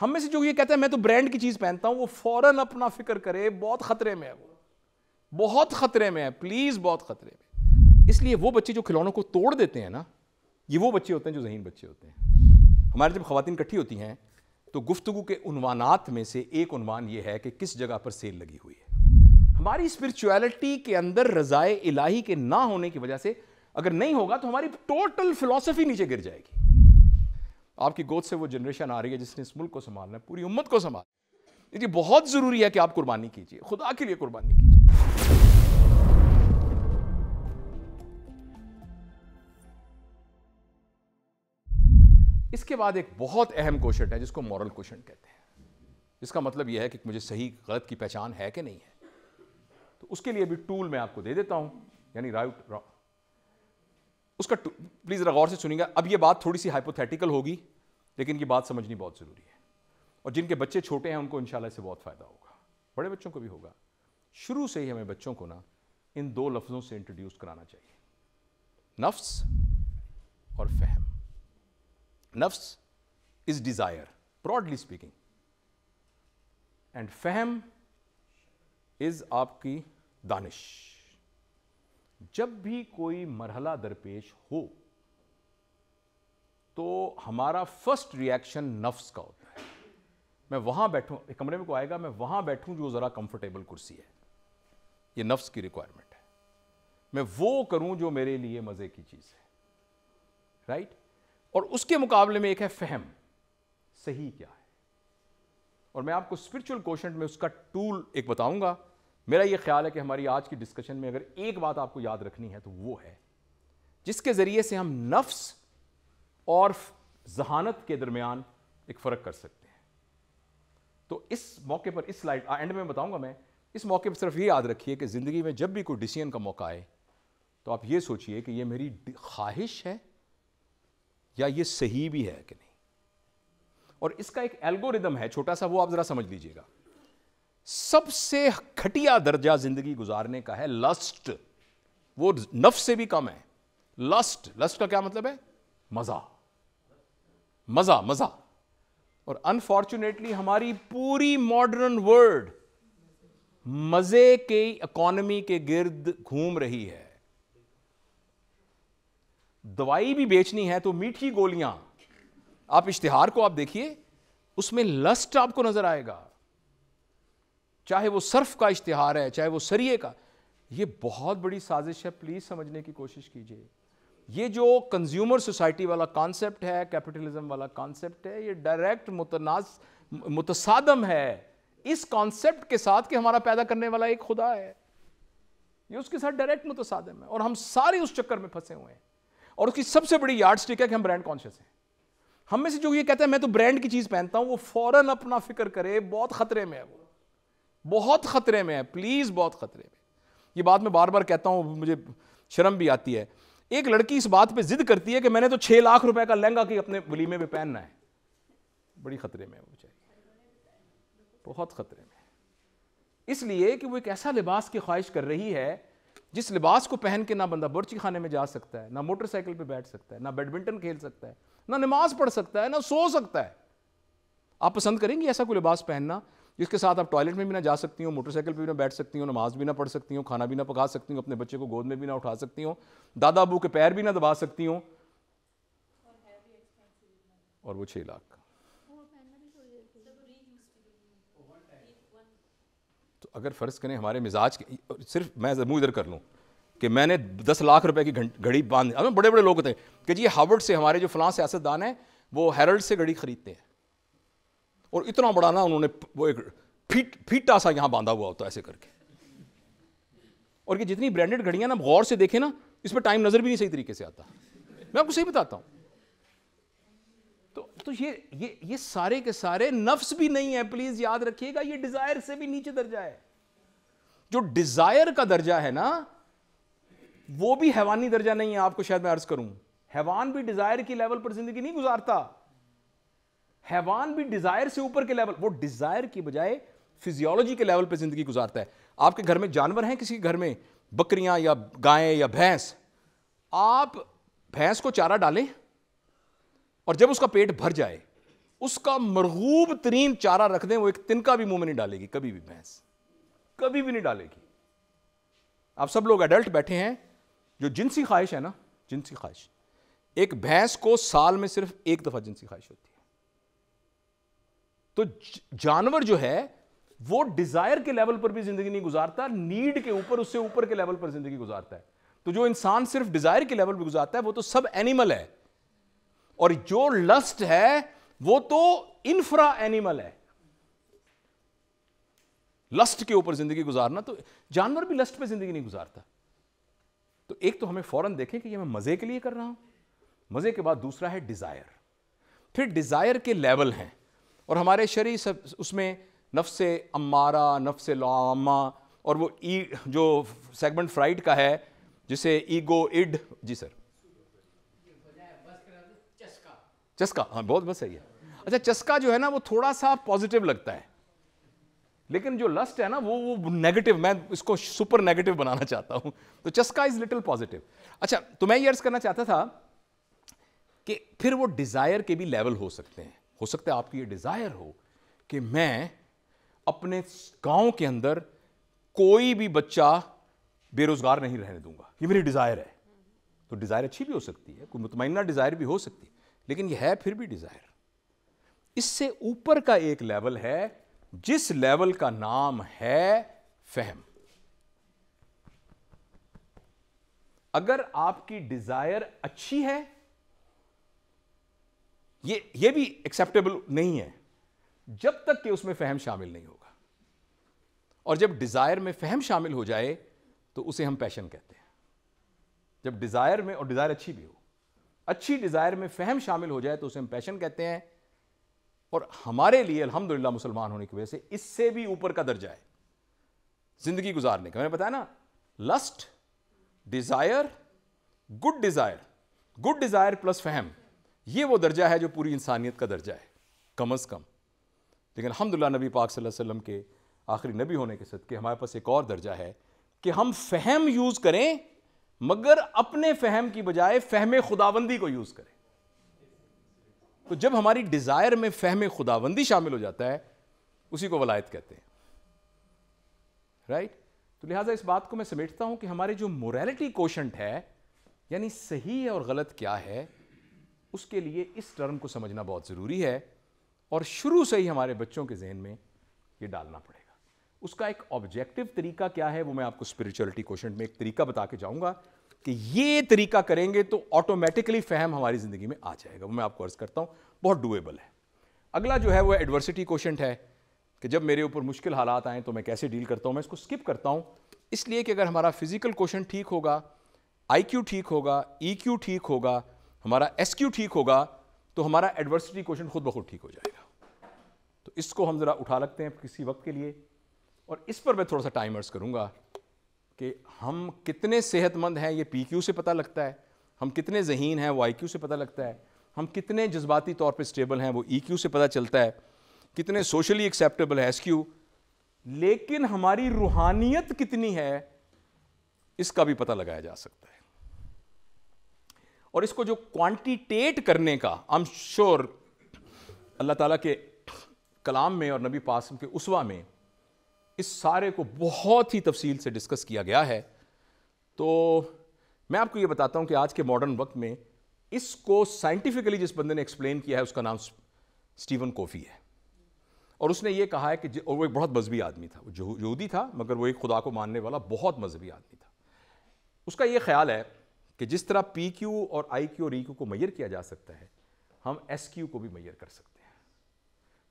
हम में से जो ये कहता है मैं तो ब्रांड की चीज़ पहनता हूँ वो फ़ौरन अपना फिक्र करे बहुत ख़तरे में है वो बहुत ख़तरे में है प्लीज़ बहुत ख़तरे में इसलिए वो बच्चे जो खिलौनों को तोड़ देते हैं ना ये वो बच्चे होते हैं जो जहीन बच्चे होते हैं हमारे जब खुवान इकट्ठी होती हैं तो गुफ्तु के उनवानात में से एक उनवान ये है कि किस जगह पर सेल लगी हुई है हमारी स्पिरिचुअलिटी के अंदर रज़ाए इलाही के ना होने की वजह से अगर नहीं होगा तो हमारी टोटल फिलोसफी नीचे गिर जाएगी आपकी गोद से वो जनरेशन आ रही है जिसने इस मुल्क को संभालना है पूरी उम्मत को संभालना ये बहुत ज़रूरी है कि आप कुर्बानी कीजिए खुदा के लिए कुर्बानी कीजिए इसके बाद एक बहुत अहम क्वेश्चन है जिसको मॉरल क्वेश्चन कहते हैं इसका मतलब यह है कि मुझे सही गलत की पहचान है कि नहीं है तो उसके लिए भी टूल मैं आपको दे देता हूं यानी राइट उसका प्लीज़ ज़रा गौर से सुनिएगा अब ये बात थोड़ी सी हाइपोथेटिकल होगी लेकिन ये बात समझनी बहुत ज़रूरी है और जिनके बच्चे छोटे हैं उनको इन से बहुत फ़ायदा होगा बड़े बच्चों को भी होगा शुरू से ही हमें बच्चों को ना इन दो लफ्ज़ों से इंट्रोड्यूस कराना चाहिए नफ्स और फहम नफ्स is desire broadly speaking and फहम इज़ आपकी दानिश जब भी कोई मरहला दरपेश हो तो हमारा फर्स्ट रिएक्शन नफ्स का होता है मैं वहां बैठूं कमरे में को आएगा मैं वहां बैठूं जो जरा कंफर्टेबल कुर्सी है ये नफ्स की रिक्वायरमेंट है मैं वो करूं जो मेरे लिए मजे की चीज है राइट और उसके मुकाबले में एक है फहम सही क्या है और मैं आपको स्पिरिचुअल क्वेश्चन में उसका टूल एक बताऊंगा मेरा ये ख्याल है कि हमारी आज की डिस्कशन में अगर एक बात आपको याद रखनी है तो वो है जिसके ज़रिए से हम नफ्स और जहानत के दरमियान एक फ़र्क कर सकते हैं तो इस मौके पर इस स्लाइड एंड में बताऊंगा मैं इस मौके पर सिर्फ ये याद रखिए कि ज़िंदगी में जब भी कोई डिसीजन का मौका आए तो आप ये सोचिए कि ये मेरी ख्वाहिश है या ये सही भी है कि नहीं और इसका एक एल्गोरिदम है छोटा सा वो आप ज़रा समझ लीजिएगा सबसे घटिया दर्जा जिंदगी गुजारने का है लस्ट वो नफ से भी कम है लस्ट लस्ट का क्या मतलब है मजा मजा मजा और अनफॉर्चुनेटली हमारी पूरी मॉडर्न वर्ल्ड मजे के इकोनॉमी के गिर्द घूम रही है दवाई भी बेचनी है तो मीठी गोलियां आप इश्तिहार को आप देखिए उसमें लस्ट आपको नजर आएगा चाहे वो सर्फ का इश्तहार है चाहे वो सरिये का ये बहुत बड़ी साजिश है प्लीज़ समझने की कोशिश कीजिए ये जो कंज्यूमर सोसाइटी वाला कॉन्सेप्ट है कैपिटलिज्म वाला कॉन्सेप्ट है ये डायरेक्ट मुतनाज मुतसादम है इस कॉन्सेप्ट के साथ कि हमारा पैदा करने वाला एक खुदा है ये उसके साथ डायरेक्ट मुतसादम है और हम सारे उस चक्कर में फंसे हुए हैं और उसकी सबसे बड़ी यार्ड स्टिक है कि हम ब्रांड कॉन्शियस हैं हम में से जो ये कहते हैं मैं तो ब्रांड की चीज़ पहनता हूँ वो फ़ौरन अपना फिक्र करे बहुत ख़तरे में है वो बहुत खतरे में है प्लीज़ बहुत खतरे में ये बात मैं बार बार कहता हूं मुझे शर्म भी आती है एक लड़की इस बात पे जिद करती है कि मैंने तो छह लाख रुपए का लहंगा कि अपने वलीमे में पहनना है बड़ी खतरे में है वो बहुत खतरे में इसलिए कि वो एक ऐसा लिबास की ख्वाहिश कर रही है जिस लिबास को पहन के ना बंदा बर्ची खाने में जा सकता है ना मोटरसाइकिल पे बैठ सकता है ना बैडमिंटन खेल सकता है ना नमाज पढ़ सकता है ना सो सकता है आप पसंद करेंगे ऐसा कोई लिबास पहनना जिसके साथ आप टॉयलेट में भी ना जा सकती हो मोटरसाइकिल पर भी ना बैठ सकती हो नमाज भी ना पढ़ सकती हो खाना भी ना पका सकती हो अपने बच्चे को गोद में भी ना उठा सकती हो दादा अबू के पैर भी ना दबा सकती हो और वो छः लाख तो अगर फ़र्ज़ करें हमारे मिजाज के सिर्फ मैं मुँह इधर कर लूँ कि मैंने दस लाख रुपए की घड़ी बांध अब बड़े बड़े लोग होते हैं कि जी हावर्ड से हमारे जो फलां सियासतदान हैं वो हेरल्ड से घड़ी खरीदते हैं और इतना बड़ा ना उन्होंने वो एक फीट फीटा सा यहाँ बांधा हुआ होता है ऐसे करके और ये जितनी ब्रांडेड घड़ियाँ ना गौर से देखें ना इस पर टाइम नज़र भी नहीं सही तरीके से आता मैं आपको सही बताता हूँ तो तो ये ये ये सारे के सारे नफ्स भी नहीं है प्लीज़ याद रखिएगा ये डिज़ायर से भी नीचे दर्जा है जो डिज़ायर का दर्जा है ना वो भी हैवानी दर्जा नहीं है आपको शायद मैं अर्ज़ करूँ हैवान भी डिज़ायर की लेवल पर ज़िंदगी नहीं गुजारता हैवान भी डिजायर से ऊपर के लेवल वो डिजायर की बजाय फिजियोलॉजी के लेवल पे जिंदगी गुजारता है आपके घर में जानवर हैं किसी घर में बकरियां या गायें या भैंस आप भैंस को चारा डालें और जब उसका पेट भर जाए उसका मरहूब तरीन चारा रख दें वो एक तिनका भी मुंह में नहीं डालेगी कभी भी भैंस कभी भी नहीं डालेगी आप सब लोग एडल्ट बैठे हैं जो जिनसी ख्वाहिश है ना जिनसी ख्वाहिश एक भैंस को साल में सिर्फ एक दफा जिनसी ख्वाहिश होती है तो जानवर जो है वो डिजायर के लेवल पर भी जिंदगी नहीं गुजारता नीड के ऊपर उससे ऊपर के लेवल पर जिंदगी गुजारता है तो जो इंसान सिर्फ डिजायर के लेवल पर गुजारता है वो तो सब एनिमल है और जो लस्ट है वो तो इंफ्रा एनिमल है लस्ट के ऊपर जिंदगी गुजारना तो जानवर भी लस्ट पे जिंदगी नहीं गुजारता तो एक तो हमें फौरन देखें कि ये मैं मजे के लिए कर रहा हूं मजे के बाद दूसरा है डिजायर फिर डिजायर के लेवल हैं और हमारे शरीर सब उसमें नफ्स अम्मारा नफ्स लामा और वो ई जो सेगमेंट फ्राइड का है जिसे ईगो इड जी सर चस्का हाँ बहुत बस सही है अच्छा चस्का जो है ना वो थोड़ा सा पॉजिटिव लगता है लेकिन जो लस्ट है ना वो वो नेगेटिव मैं इसको सुपर नेगेटिव बनाना चाहता हूं तो चस्का इज लिटिल पॉजिटिव अच्छा तो मैं ये अर्ज करना चाहता था कि फिर वो डिज़ायर के भी लेवल हो सकते हैं हो सकता है आपकी ये डिज़ायर हो कि मैं अपने गांव के अंदर कोई भी बच्चा बेरोज़गार नहीं रहने दूंगा ये मेरी डिज़ायर है तो डिज़ायर अच्छी भी हो सकती है कोई मुतमना डिज़ायर भी हो सकती है लेकिन यह है फिर भी डिज़ायर इससे ऊपर का एक लेवल है जिस लेवल का नाम है फहम अगर आपकी डिज़ायर अच्छी है ये ये भी एक्सेप्टेबल नहीं है जब तक कि उसमें फहम शामिल नहीं होगा और जब डिज़ायर में फहम शामिल हो जाए तो उसे हम पैशन कहते हैं जब डिज़ायर में और डिज़ायर अच्छी भी हो अच्छी डिज़ायर में फहम शामिल हो जाए तो उसे हम पैशन कहते हैं और हमारे लिए अल्हम्दुलिल्लाह मुसलमान होने की वजह से इससे भी ऊपर का दर्जा है जिंदगी गुजारने का मैंने बताया ना lust desire good desire good desire plus फहम ये वो दर्जा है जो पूरी इंसानियत का दर्जा है कम अज़ कम लेकिन अलहमदिल्ला नबी पाक सल्लल्लाहु अलैहि वसल्लम के आखिरी नबी होने के के हमारे पास एक और दर्जा है कि हम फहम यूज़ करें मगर अपने फहम की बजाय फहम खुदाबंदी को यूज़ करें तो जब हमारी डिज़ायर में फहम खुदाबंदी शामिल हो जाता है उसी को वलायत कहते हैं राइट तो लिहाजा इस बात को मैं समेटता हूं कि हमारे जो मोरालिटी कोशंट है यानी सही और गलत क्या है उसके लिए इस टर्म को समझना बहुत ज़रूरी है और शुरू से ही हमारे बच्चों के जहन में ये डालना पड़ेगा उसका एक ऑब्जेक्टिव तरीका क्या है वो मैं आपको स्पिरिचुअलिटी क्वेश्चन में एक तरीका बता के जाऊंगा कि ये तरीका करेंगे तो ऑटोमेटिकली फहम हमारी ज़िंदगी में आ जाएगा वो मैं आपको अर्ज़ करता हूँ बहुत डुएबल है अगला जो है वो एडवर्सिटी क्वेश्चन है कि जब मेरे ऊपर मुश्किल हालात आएँ तो मैं कैसे डील करता हूँ मैं इसको स्किप करता हूँ इसलिए कि अगर हमारा फिजिकल क्वेश्चन ठीक होगा आई ठीक होगा ई e ठीक होगा हमारा एस क्यू ठीक होगा तो हमारा एडवर्सिटी क्वेश्चन खुद बखुद ठीक हो जाएगा तो इसको हम ज़रा उठा लगते हैं किसी वक्त के लिए और इस पर मैं थोड़ा सा टाइमर्स करूँगा कि हम कितने सेहतमंद हैं ये पी क्यू से पता लगता है हम कितने जहीन हैं वो आई क्यू से पता लगता है हम कितने जज्बाती तौर पे स्टेबल हैं वो ई e क्यू से पता चलता है कितने सोशली एक्सेप्टेबल है एस क्यू लेकिन हमारी रूहानियत कितनी है इसका भी पता लगाया जा सकता है और इसको जो क्वांटिटेट करने का आई एम श्योर अल्लाह ताला के कलाम में और नबी पासम के उसवा में इस सारे को बहुत ही तफसील से डिस्कस किया गया है तो मैं आपको ये बताता हूँ कि आज के मॉडर्न वक्त में इसको साइंटिफिकली जिस बंदे ने एक्सप्लेन किया है उसका नाम स्टीवन कोफी है और उसने ये कहा है कि और वो एक बहुत मजहबी आदमी था वो यहूदी था मगर वो एक खुदा को मानने वाला बहुत मजहबी आदमी था उसका ये ख्याल है कि जिस तरह पी क्यू और आई क्यू और ई e क्यू को मैयर किया जा सकता है हम एस क्यू को भी मैयर कर सकते हैं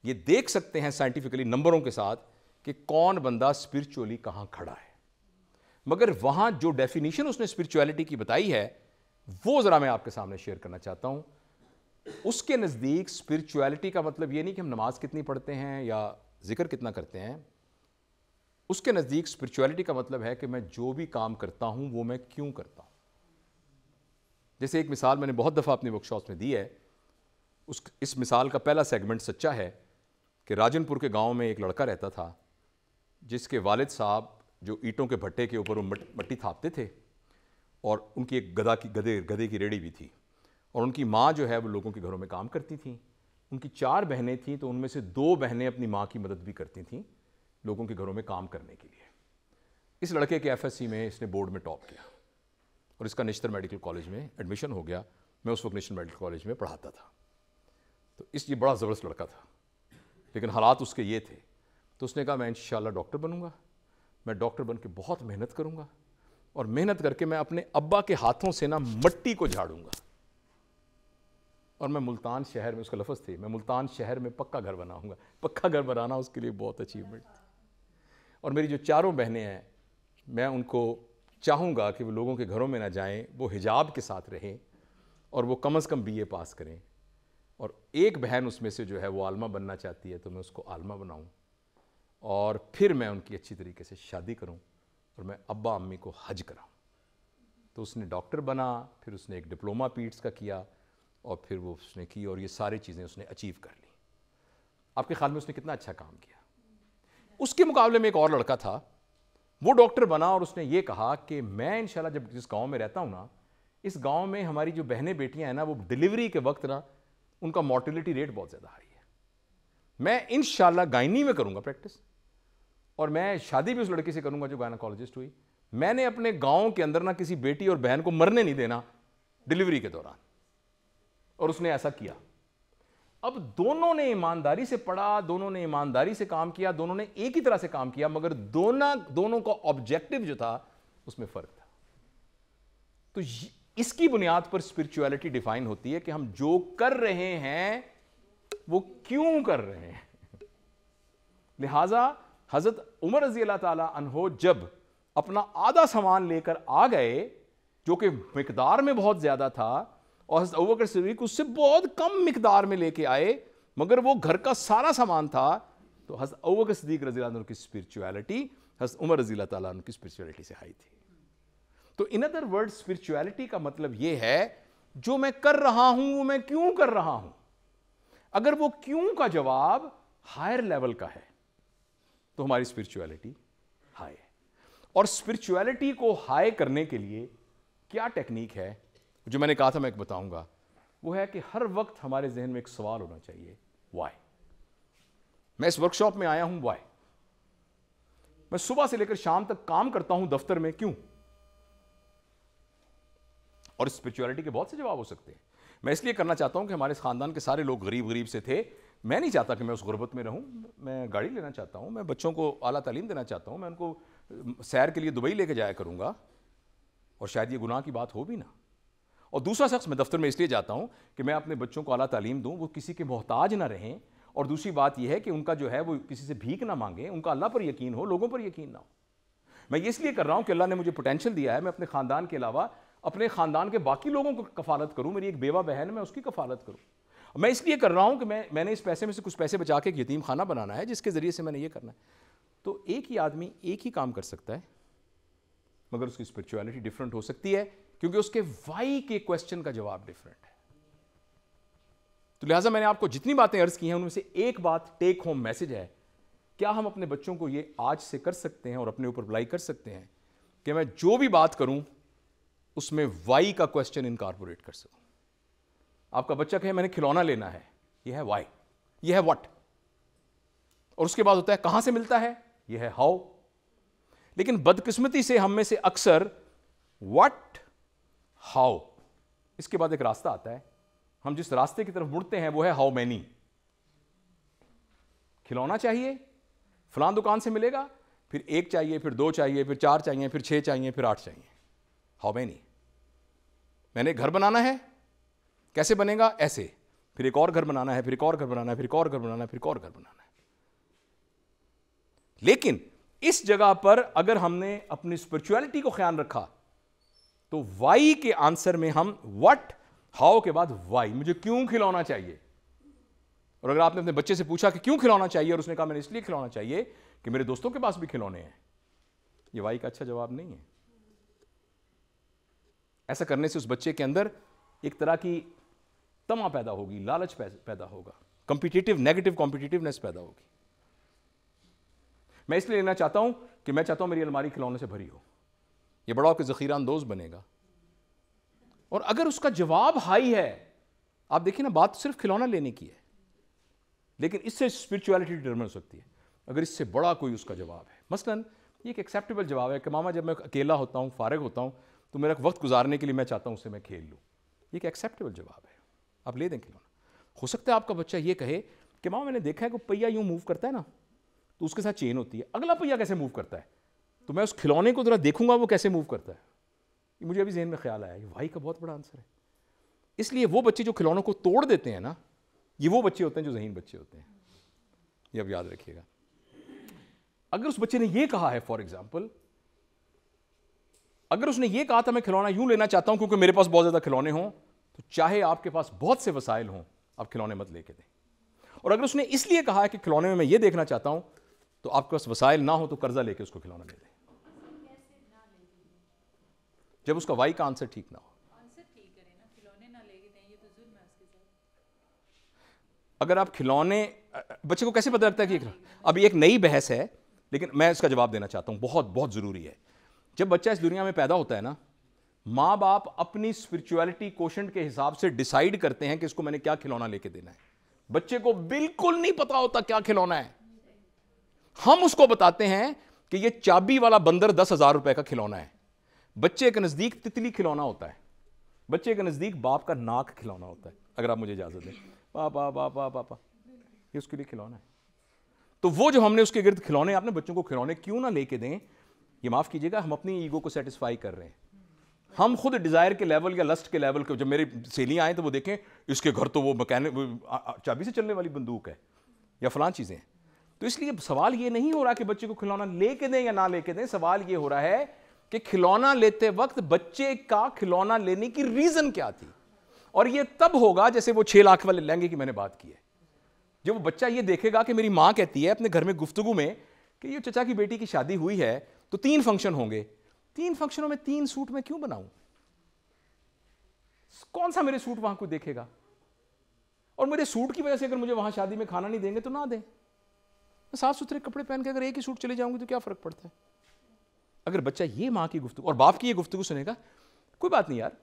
ये देख सकते हैं साइंटिफिकली नंबरों के साथ कि कौन बंदा स्पिरिचुअली कहाँ खड़ा है मगर वहाँ जो डेफिनेशन उसने स्पिरिचुअलिटी की बताई है वो ज़रा मैं आपके सामने शेयर करना चाहता हूँ उसके नज़दीक स्पिरिचुअलिटी का मतलब ये नहीं कि हम नमाज कितनी पढ़ते हैं या जिक्र कितना करते हैं उसके नज़दीक स्पिरिचुअलिटी का मतलब है कि मैं जो भी काम करता हूँ वो मैं क्यों करता हूँ जैसे एक मिसाल मैंने बहुत दफ़ा अपनी वर्कशॉप में दी है उस इस मिसाल का पहला सेगमेंट सच्चा है कि राजनपुर के गांव में एक लड़का रहता था जिसके वालिद साहब जो ईंटों के भट्टे के ऊपर वो मट्टी थापते थे और उनकी एक गदा की गधे गधे की रेडी भी थी और उनकी माँ जो है वो लोगों के घरों में काम करती थी उनकी चार बहनें थीं तो उनमें से दो बहनें अपनी माँ की मदद भी करती थीं लोगों के घरों में काम करने के लिए इस लड़के के एफएससी में इसने बोर्ड में टॉप किया और इसका नेशनल मेडिकल कॉलेज में एडमिशन हो गया मैं उस वक्त नेशनल मेडिकल कॉलेज में पढ़ाता था तो इस ये बड़ा ज़बरदस्त लड़का था लेकिन हालात उसके ये थे तो उसने कहा मैं इन डॉक्टर बनूँगा मैं डॉक्टर बन के बहुत मेहनत करूँगा और मेहनत करके मैं अपने अब्बा के हाथों से ना मट्टी को झाड़ूंगा और मैं मुल्तान शहर में उसका लफज थे मैं मुल्तान शहर में पक्का घर बनाऊंगा पक्का घर बनाना उसके लिए बहुत अचीवमेंट थी और मेरी जो चारों बहनें हैं मैं उनको चाहूँगा कि वो लोगों के घरों में ना जाएं वो हिजाब के साथ रहें और वो कम अज़ कम बीए पास करें और एक बहन उसमें से जो है वो आलमा बनना चाहती है तो मैं उसको आलमा बनाऊँ और फिर मैं उनकी अच्छी तरीके से शादी करूँ और मैं अब्बा अम्मी को हज कराऊँ तो उसने डॉक्टर बना फिर उसने एक डिप्लोमा पीट्स का किया और फिर वो उसने की और ये सारी चीज़ें उसने अचीव कर ली आपके ख्याल में उसने कितना अच्छा काम किया उसके मुकाबले में एक और लड़का था वो डॉक्टर बना और उसने ये कहा कि मैं इनशाला जब जिस गांव में रहता हूँ ना इस गांव में हमारी जो बहनें बेटियाँ हैं ना वो डिलीवरी के वक्त ना उनका मोर्टिलिटी रेट बहुत ज़्यादा हाई है मैं इन गायनी में करूँगा प्रैक्टिस और मैं शादी भी उस लड़की से करूँगा जो गायनाकोलॉजिस्ट हुई मैंने अपने गाँव के अंदर ना किसी बेटी और बहन को मरने नहीं देना डिलीवरी के दौरान और उसने ऐसा किया अब दोनों ने ईमानदारी से पढ़ा दोनों ने ईमानदारी से काम किया दोनों ने एक ही तरह से काम किया मगर दोनों दोनों का ऑब्जेक्टिव जो था उसमें फर्क था तो इसकी बुनियाद पर स्पिरिचुअलिटी डिफाइन होती है कि हम जो कर रहे हैं वो क्यों कर रहे हैं लिहाजा हजरत उमर रजी अल्लाह तहो जब अपना आधा सामान लेकर आ गए जो कि मकदार में बहुत ज्यादा था और अबकर सिद्दीक उससे बहुत कम मकदार में लेके आए मगर वो घर का सारा सामान था तो हज़ अबकर सिद्दीक रजील की स्पिरिचुअलिटी हज़ उमर रजील तन की स्पिरिचुअलिटी से हाई थी तो इन अदर वर्ड स्पिरिचुअलिटी का मतलब ये है जो मैं कर रहा हूं वो मैं क्यों कर रहा हूं अगर वो क्यों का जवाब हायर लेवल का है तो हमारी स्पिरिचुअलिटी हाई है और स्पिरिचुअलिटी को हाई करने के लिए क्या टेक्निक है जो मैंने कहा था मैं एक बताऊंगा वो है कि हर वक्त हमारे जहन में एक सवाल होना चाहिए वाई मैं इस वर्कशॉप में आया हूं वाई मैं सुबह से लेकर शाम तक काम करता हूं दफ्तर में क्यों और स्पिरिचुअलिटी के बहुत से जवाब हो सकते हैं मैं इसलिए करना चाहता हूं कि हमारे खानदान के सारे लोग गरीब गरीब से थे मैं नहीं चाहता कि मैं उस गुर्बत में रहूं मैं गाड़ी लेना चाहता हूं मैं बच्चों को अला तालीम देना चाहता हूं मैं उनको सैर के लिए दुबई लेके जाया करूंगा और शायद ये गुनाह की बात हो भी ना और दूसरा शख्स मैं दफ्तर में इसलिए जाता हूँ कि मैं अपने बच्चों को अला तालीम दूँ वो किसी के मोहताज ना रहें और दूसरी बात यह है कि उनका जो है वो किसी से भीख ना मांगे उनका अल्लाह पर यकीन हो लोगों पर यकीन ना हो मैं ये इसलिए कर रहा हूँ कि अल्लाह ने मुझे पोटेंशियल दिया है मैं अपने ख़ानदान के अलावा अपने ख़ानदान के बाकी लोगों को कफालत करूँ मेरी एक बेवा बहन है मैं उसकी कफालत करूँ मैं इसलिए कर रहा हूँ कि मैं मैंने इस पैसे में से कुछ पैसे बचा के एक यतीम खाना बनाना है जिसके ज़रिए से मैंने ये करना है तो एक ही आदमी एक ही काम कर सकता है मगर उसकी स्पिरिचुअलिटी डिफरेंट हो सकती है क्योंकि उसके वाई के क्वेश्चन का जवाब डिफरेंट है तो लिहाजा मैंने आपको जितनी बातें अर्ज की हैं उनमें से एक बात टेक होम मैसेज है क्या हम अपने बच्चों को ये आज से कर सकते हैं और अपने ऊपर अप्लाई कर सकते हैं कि मैं जो भी बात करूं उसमें वाई का क्वेश्चन इनकारपोरेट कर सकूं आपका बच्चा कहे मैंने खिलौना लेना है यह है वाई यह है वट और उसके बाद होता है कहां से मिलता है यह है हाउ लेकिन बदकिस्मती से हम में से अक्सर वट हाउ इसके बाद एक रास्ता आता है हम जिस रास्ते की तरफ मुड़ते हैं वो है हाउ मैनी खिलौना चाहिए फलां दुकान से मिलेगा फिर एक चाहिए फिर दो चाहिए फिर चार चाहिए फिर छह चाहिए फिर आठ चाहिए हाउ मैनी मैंने घर बनाना है कैसे बनेगा ऐसे फिर एक और घर बनाना है फिर एक और घर बनाना है फिर एक और घर बनाना है फिर एक और घर बनाना है लेकिन इस जगह पर अगर हमने अपनी स्पिरिचुअलिटी को ख्याल रखा तो वाई के आंसर में हम वट हाउ के बाद वाई मुझे क्यों खिलौना चाहिए और अगर आपने अपने बच्चे से पूछा कि क्यों खिलौना चाहिए और उसने कहा मैंने इसलिए खिलौना चाहिए कि मेरे दोस्तों के पास भी खिलौने हैं ये वाई का अच्छा जवाब नहीं है ऐसा करने से उस बच्चे के अंदर एक तरह की तमा पैदा होगी लालच पैदा होगा कॉम्पिटेटिव नेगेटिव कॉम्पिटेटिवनेस पैदा होगी मैं इसलिए लेना चाहता हूं कि मैं चाहता हूं मेरी अलमारी खिलौने से भरी हो ये बड़ा आपके ज़ख़ीरा अंदोज बनेगा और अगर उसका जवाब हाई है आप देखिए ना बात सिर्फ खिलौना लेने की है लेकिन इससे स्पिरिचुअलिटी डिटर्मन हो सकती है अगर इससे बड़ा कोई उसका जवाब है मसलन ये एक एक्सेप्टेबल जवाब है कि मामा जब मैं अकेला होता हूँ फारग होता हूँ तो मेरा वक्त गुजारने के लिए मैं चाहता हूँ उससे मैं खेल लूँ ये एक एक्सेप्टेबल जवाब है आप ले दें खिलौना हो सकता है आपका बच्चा ये कहे कि मामा मैंने देखा है कि पहिया यूँ मूव करता है ना तो उसके साथ चेन होती है अगला पहिया कैसे मूव करता है तो मैं उस खिलौने को ज़रा देखूंगा वो कैसे मूव करता है ये मुझे अभी जहन में ख्याल आया ये भाई का बहुत बड़ा आंसर है इसलिए वो बच्चे जो खिलौनों को तोड़ देते हैं ना ये वो बच्चे होते हैं जो जहीन बच्चे होते हैं ये अब याद रखिएगा अगर उस बच्चे ने ये कहा है फॉर एग्जाम्पल अगर उसने ये कहा था मैं खिलौना यूं लेना चाहता हूं क्योंकि मेरे पास बहुत ज़्यादा खिलौने हों तो चाहे आपके पास बहुत से वसाइल हों आप खिलौने मत लेके दें और अगर उसने इसलिए कहा है कि खिलौने में मैं ये देखना चाहता हूं तो आपके पास वसाइल ना हो तो कर्जा लेके उसको खिलौना दे दें जब उसका वाई का आंसर ठीक ना हो तो अगर आप खिलौने बच्चे को कैसे पता लगता है कि हाँ, अभी एक नई बहस है लेकिन मैं इसका जवाब देना चाहता हूं बहुत बहुत ज़रूरी है जब बच्चा इस दुनिया में पैदा होता है ना माँ बाप अपनी स्पिरिचुअलिटी क्वेश्चन के हिसाब से डिसाइड करते हैं कि इसको मैंने क्या खिलौना लेके देना है बच्चे को बिल्कुल नहीं पता होता क्या खिलौना है हम उसको बताते हैं कि ये चाबी वाला बंदर दस हजार रुपए का खिलौना है बच्चे के नज़दीक तितली खिलौना होता है बच्चे के नज़दीक बाप का नाक खिलौना होता है अगर आप मुझे इजाज़त दें पापा पापा पापा ये उसके लिए खिलौना है तो वो जो हमने उसके गिर्द खिलौने आपने बच्चों को खिलौने क्यों ना लेके दें ये माफ़ कीजिएगा हम अपनी ईगो को सेटिस्फाई कर रहे हैं हम खुद डिज़ायर के लेवल या लस्ट के लेवल को जब मेरे सहेलियाँ आए तो वो देखें इसके घर तो वो मकैनिक चाबी से चलने वाली बंदूक है या फलां चीज़ें तो इसलिए सवाल ये नहीं हो रहा कि बच्चे को खिलौना लेके दें या ना लेके दें सवाल ये हो रहा है कि खिलौना लेते वक्त बच्चे का खिलौना लेने की रीजन क्या थी और ये तब होगा जैसे वो छह लाख वाले लहंगे की मैंने बात की है जब वो बच्चा ये देखेगा कि मेरी माँ कहती है अपने घर में गुफ्तगु में कि ये चचा की बेटी की शादी हुई है तो तीन फंक्शन होंगे तीन फंक्शनों में तीन सूट में क्यों बनाऊं कौन सा मेरे सूट वहां को देखेगा और मेरे सूट की वजह से अगर मुझे वहां शादी में खाना नहीं देंगे तो ना दें साफ सुथरे कपड़े पहन के अगर एक ही सूट चले जाऊंगी तो क्या फर्क पड़ता है अगर बच्चा ये माँ की गुफ्तु और बाप की ये गुफ्तु सुनेगा कोई बात नहीं यार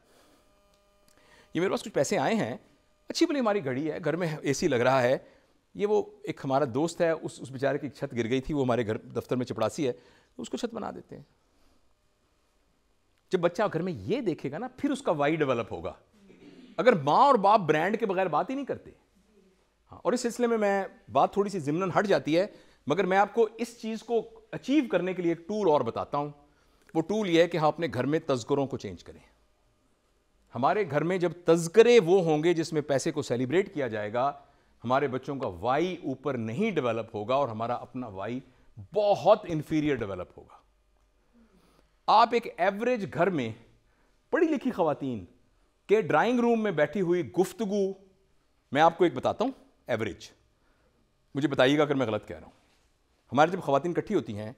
ये मेरे पास कुछ पैसे आए हैं अच्छी भली हमारी घड़ी है घर में सी लग रहा है ये वो एक हमारा दोस्त है उस उस बेचारे की छत गिर गई थी वो हमारे घर दफ्तर में चपड़ासी है तो उसको छत बना देते हैं जब बच्चा घर में ये देखेगा ना फिर उसका वाई डेवलप होगा अगर माँ और बाप ब्रांड के बगैर बात ही नहीं करते हाँ और इस सिलसिले में मैं बात थोड़ी सी जिमन हट जाती है मगर मैं आपको इस चीज़ को अचीव करने के लिए एक टूल और बताता हूं वो टूल ये है कि हम हाँ अपने घर में तस्करों को चेंज करें हमारे घर में जब तस्करे वो होंगे जिसमें पैसे को सेलिब्रेट किया जाएगा हमारे बच्चों का वाई ऊपर नहीं डेवलप होगा और हमारा अपना वाई बहुत इंफीरियर डेवलप होगा आप एक एवरेज घर में पढ़ी लिखी खातन के ड्राइंग रूम में बैठी हुई गुफ्तगु मैं आपको एक बताता हूं एवरेज मुझे बताइएगा अगर मैं गलत कह रहा हूं हमारे जब खुवान इकट्ठी होती हैं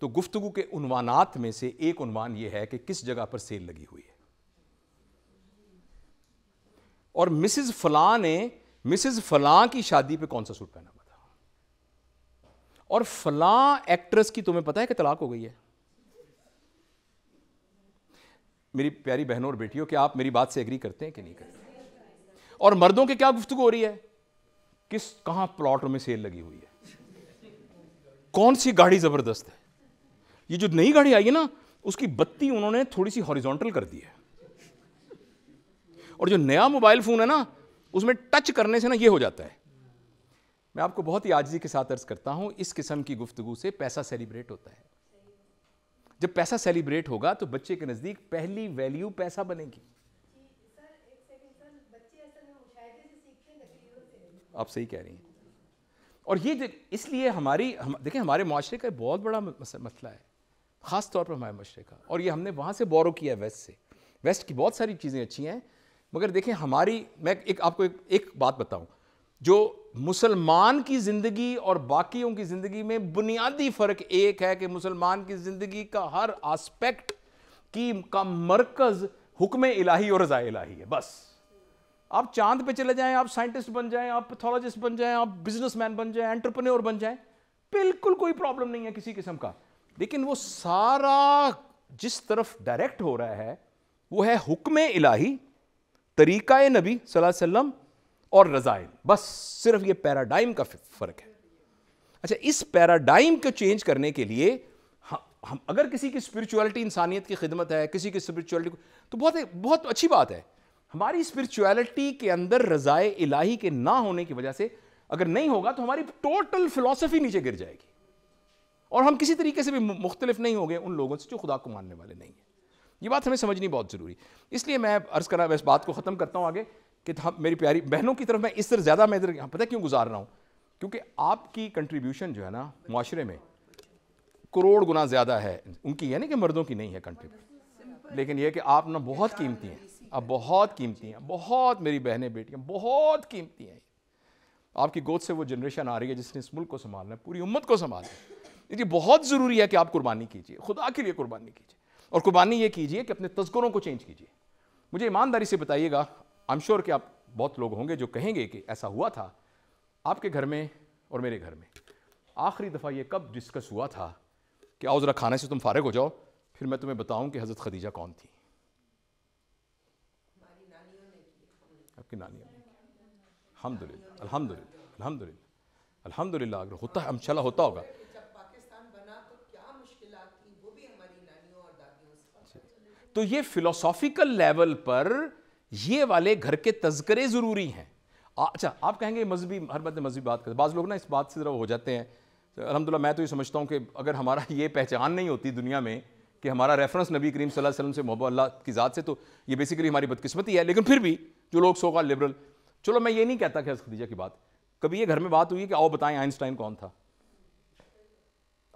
तो गुफ्तु के उनवानात में से एक उनवान यह है कि किस जगह पर सेल लगी हुई है और मिसिज फलां ने मिसिज फलां की शादी पे कौन सा सूट पहना हुआ था और फलां एक्ट्रेस की तुम्हें पता है कि तलाक हो गई है मेरी प्यारी बहनों और बेटियों क्या आप मेरी बात से एग्री करते हैं कि नहीं करते और मर्दों के क्या गुफ्तु हो रही है किस कहां प्लॉट में सेल लगी हुई है कौन सी गाड़ी ज़बरदस्त है ये जो नई गाड़ी आई है ना उसकी बत्ती उन्होंने थोड़ी सी हॉरिजॉन्टल कर दी है और जो नया मोबाइल फ़ोन है ना उसमें टच करने से ना ये हो जाता है मैं आपको बहुत ही आजी के साथ अर्ज करता हूं इस किस्म की गुफ्तगु से पैसा सेलिब्रेट होता है जब पैसा सेलिब्रेट होगा तो बच्चे के नज़दीक पहली वैल्यू पैसा बनेगी आप सही कह रही हैं और ये इसलिए हमारी हम देखें हमारे माशरे का बहुत बड़ा मसला है ख़ास तौर पर हमारे माशरे का और ये हमने वहाँ से बोरो किया है वेस्ट से वेस्ट की बहुत सारी चीज़ें अच्छी हैं मगर देखें हमारी मैं एक आपको एक, एक बात बताऊँ जो मुसलमान की ज़िंदगी और बाकियों की ज़िंदगी में बुनियादी फ़र्क एक है कि मुसलमान की ज़िंदगी का हर आस्पेक्ट की का मरकज़ हुक्म इलाही और रज़ा इलाही है बस आप चांद पे चले जाएं आप साइंटिस्ट बन जाएं आप पैथोलॉजिस्ट बन जाएं आप बिजनेसमैन बन जाएं एंटरप्रेन्योर बन जाएं बिल्कुल कोई प्रॉब्लम नहीं है किसी किस्म का लेकिन वो सारा जिस तरफ डायरेक्ट हो रहा है वो है हुक्म इलाही तरीक़ा नबी वसल्लम और रज़ाइल बस सिर्फ ये पैराडाइम का फ़र्क है अच्छा इस पैराडाइम को चेंज करने के लिए हम अगर किसी की स्पिरिचुअलिटी इंसानियत की खिदमत है किसी की स्पिरिचुअलिटी तो बहुत बहुत अच्छी बात है हमारी स्पिरिचुअलिटी के अंदर रजाए इलाही के ना होने की वजह से अगर नहीं होगा तो हमारी टोटल फिलॉसफी नीचे गिर जाएगी और हम किसी तरीके से भी मुख्तलिफ नहीं होंगे उन लोगों से जो खुदा को मानने वाले नहीं हैं ये बात हमें समझनी बहुत ज़रूरी इसलिए मैं अर्ज़ करा मैं इस बात को ख़त्म करता हूँ आगे कि हम मेरी प्यारी बहनों की तरफ मैं इस तरह ज़्यादा मैं इधर पता क्यों गुजार रहा हूँ क्योंकि आपकी कंट्रीब्यूशन जो है ना माशरे में करोड़ गुना ज़्यादा है उनकी यानी कि मर्दों की नहीं है कंट्रीब्यूशन लेकिन यह कि आप ना बहुत कीमती हैं अब बहुत कीमती हैं बहुत मेरी बहनें बेटियाँ बहुत कीमती हैं आपकी गोद से वो जनरेशन आ रही है जिसने इस मुल्क को संभालना है पूरी उम्मत को संभालना है ये बहुत ज़रूरी है कि आप कुर्बानी कीजिए खुदा के लिए कुर्बानी कीजिए और कुर्बानी ये कीजिए कि अपने तस्करों को चेंज कीजिए मुझे ईमानदारी से बताइएगा आई एम श्योर कि आप बहुत लोग होंगे जो कहेंगे कि ऐसा हुआ था आपके घर में और मेरे घर में आखिरी दफ़ा ये कब डिस्कस हुआ था कि आओ ज़रा खाने से तुम फारग हो जाओ फिर मैं तुम्हें बताऊं कि हज़रत खदीजा कौन थी आपकी नानी अम्मी अलहमदिल्ला अलहमदिल्ला अगर होता है अमशाला होता होगा तो ये फिलोसॉफिकल लेवल पर ये वाले घर के तस्करे ज़रूरी हैं अच्छा आप कहेंगे मजहबी हर बात मजहबी बात करते बाज़ लोग ना इस बात से ज़रा हो जाते हैं तो अलहमदिल्ला मैं तो ये समझता हूँ कि अगर हमारा ये पहचान नहीं होती दुनिया में कि हमारा रेफरेंस नबी करीम सल्लल्लाहु अलैहि वसल्लम से मोहब्बत अल्लाह की ज़ात से तो ये बेसिकली हमारी बदकिस्मती है लेकिन फिर भी जो लोग सोगा लिबरल चलो मैं ये नहीं कहता कि खदीजा की बात कभी ये घर में बात हुई है कि आओ बताएं आइंस्टाइन कौन था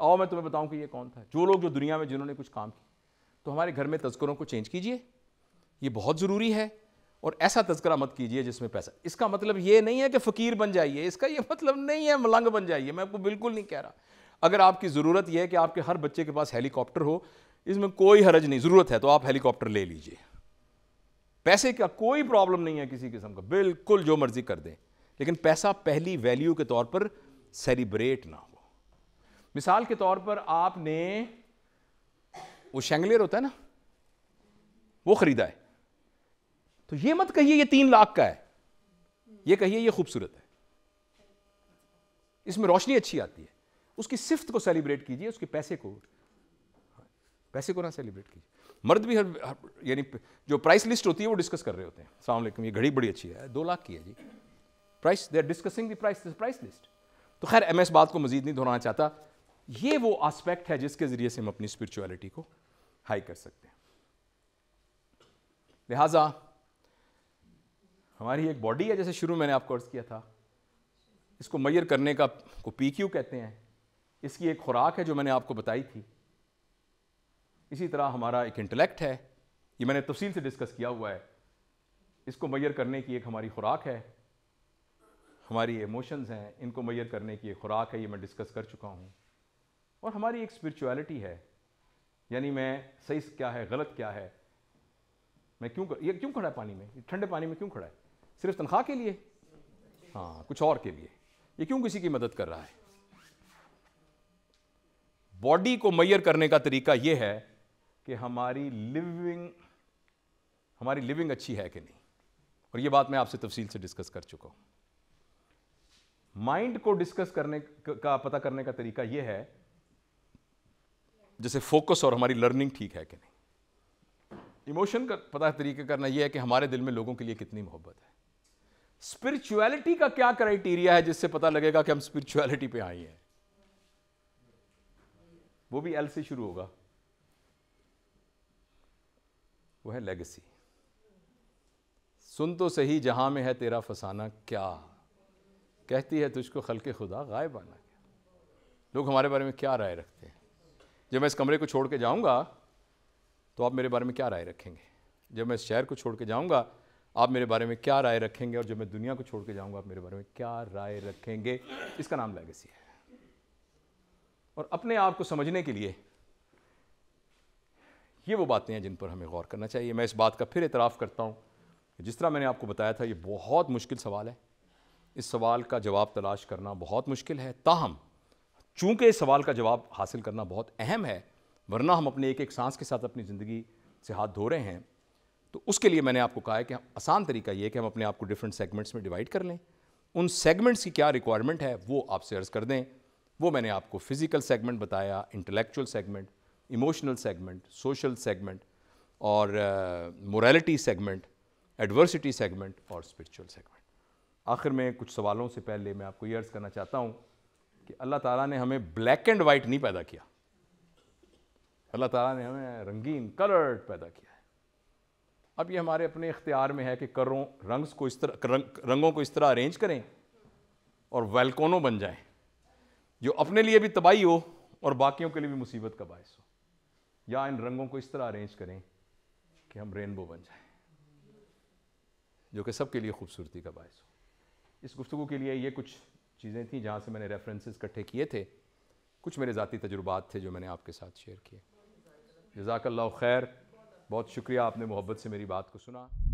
आओ मैं तुम्हें बताऊं कि ये कौन था जो लोग जो दुनिया में जिन्होंने कुछ काम किया तो हमारे घर में तस्करों को चेंज कीजिए ये बहुत ज़रूरी है और ऐसा तस्करा मत कीजिए जिसमें पैसा इसका मतलब ये नहीं है कि फ़कीर बन जाइए इसका ये मतलब नहीं है मलंग बन जाइए मैं आपको बिल्कुल नहीं कह रहा अगर आपकी ज़रूरत यह है कि आपके हर बच्चे के पास हेलीकॉप्टर हो इसमें कोई हरज नहीं ज़रूरत है तो आप हेलीकॉप्टर ले लीजिए पैसे का कोई प्रॉब्लम नहीं है किसी किस्म का बिल्कुल जो मर्ज़ी कर दें लेकिन पैसा पहली वैल्यू के तौर पर सेलिब्रेट ना हो मिसाल के तौर पर आपने वो शेंगलियर होता है ना वो ख़रीदा है तो ये मत कहिए ये तीन लाख का है ये कहिए ये खूबसूरत है इसमें रोशनी अच्छी आती है उसकी सिफ्त को सेलिब्रेट कीजिए उसके पैसे को पैसे को ना सेलिब्रेट कीजिए मर्द भी हर, हर यानी जो प्राइस लिस्ट होती है वो डिस्कस कर रहे होते हैं सलामकुम ये घड़ी बड़ी अच्छी है दो लाख की है जी price they are discussing the price price list तो खैर एम इस बात को मजीद नहीं दोहराना चाहता ये वो आस्पेक्ट है जिसके ज़रिए से हम अपनी स्परिचुअलिटी को हाई कर सकते हैं लिहाजा हमारी एक बॉडी है जैसे शुरू मैंने आपको अर्ज़ किया था इसको मैयर करने का को पी क्यू कहते हैं इसकी एक खुराक है जो मैंने आपको बताई थी इसी तरह हमारा एक इंटेलेक्ट है ये मैंने तफसील से डिस्कस किया हुआ है इसको मैयर करने की एक हमारी खुराक है हमारी इमोशंस हैं इनको मैयर करने की एक खुराक है ये मैं डिस्कस कर चुका हूँ और हमारी एक स्पिरिचुअलिटी है यानी मैं सही क्या है गलत क्या है मैं क्यों कर, ये क्यों खड़ा है पानी में ठंडे पानी में क्यों खड़ा है सिर्फ तनख्वाह के लिए हाँ कुछ और के लिए ये क्यों किसी की मदद कर रहा है बॉडी को मैयर करने का तरीका ये है कि हमारी लिविंग हमारी लिविंग अच्छी है कि नहीं और ये बात मैं आपसे तफसील से डिस्कस कर चुका हूं माइंड को डिस्कस करने का पता करने का तरीका यह है जैसे फोकस और हमारी लर्निंग ठीक है कि नहीं इमोशन का पता तरीके करना यह है कि हमारे दिल में लोगों के लिए कितनी मोहब्बत है स्पिरिचुअलिटी का क्या क्राइटेरिया है जिससे पता लगेगा कि हम स्पिरिचुअलिटी पे आए हैं वो भी एल से शुरू होगा वो है लेगेसी सुन तो सही जहाँ में है तेरा फसाना क्या कहती है तुझको खल के खुदा गायब आना क्या लोग हमारे बारे में क्या राय रखते हैं जब मैं इस कमरे को छोड़ के जाऊँगा तो आप मेरे बारे में क्या राय रखेंगे जब मैं इस शहर को छोड़ के जाऊँगा आप मेरे बारे में क्या राय रखेंगे और जब मैं दुनिया को छोड़ के जाऊँगा आप मेरे बारे में क्या राय रखेंगे इसका नाम लेगेसी है और अपने आप को समझने के लिए ये वो बातें हैं जिन पर हमें गौर करना चाहिए मैं इस बात का फिर एतराफ़ करता हूँ जिस तरह मैंने आपको बताया था ये बहुत मुश्किल सवाल है इस सवाल का जवाब तलाश करना बहुत मुश्किल है ताहम चूँकि इस सवाल का जवाब हासिल करना बहुत अहम है वरना हम अपने एक एक सांस के साथ अपनी ज़िंदगी से हाथ धो रहे हैं तो उसके लिए मैंने आपको कहा है कि आसान तरीका ये कि हम अपने आप को डिफरेंट सेगमेंट्स में डिवाइड कर लें उन सेगमेंट्स की क्या रिक्वायरमेंट है वो आपसे अर्ज़ कर दें वो मैंने आपको फ़िज़िकल सेगमेंट बताया intellectual segment emotional segment social segment और मोरालिटी सेगमेंट एडवर्सिटी सेगमेंट और स्पिरिचुअल सेगमेंट आखिर में कुछ सवालों से पहले मैं आपको ये अर्ज़ करना चाहता हूँ कि अल्लाह ताला ने हमें ब्लैक एंड वाइट नहीं पैदा किया अल्लाह ताला ने हमें रंगीन कलर्ड पैदा किया है अब ये हमारे अपने इख्तियार में है कि करों रंग्स को इस तरह रंग, रंगों को इस तरह अरेंज करें और वेलकोनो बन जाएं जो अपने लिए भी तबाही हो और बाकियों के लिए भी मुसीबत का बायस हो या इन रंगों को इस तरह अरेंज करें कि हम रेनबो बन जाए जो कि सबके लिए खूबसूरती का बायस हो इस गुफ्तु के लिए ये कुछ चीज़ें थी जहाँ से मैंने रेफरेंसेस इकट्ठे किए थे कुछ मेरे ज़ाती तजुर्बात थे जो मैंने आपके साथ शेयर किए जजाकल्ला खैर बहुत शुक्रिया आपने मोहब्बत से मेरी बात को सुना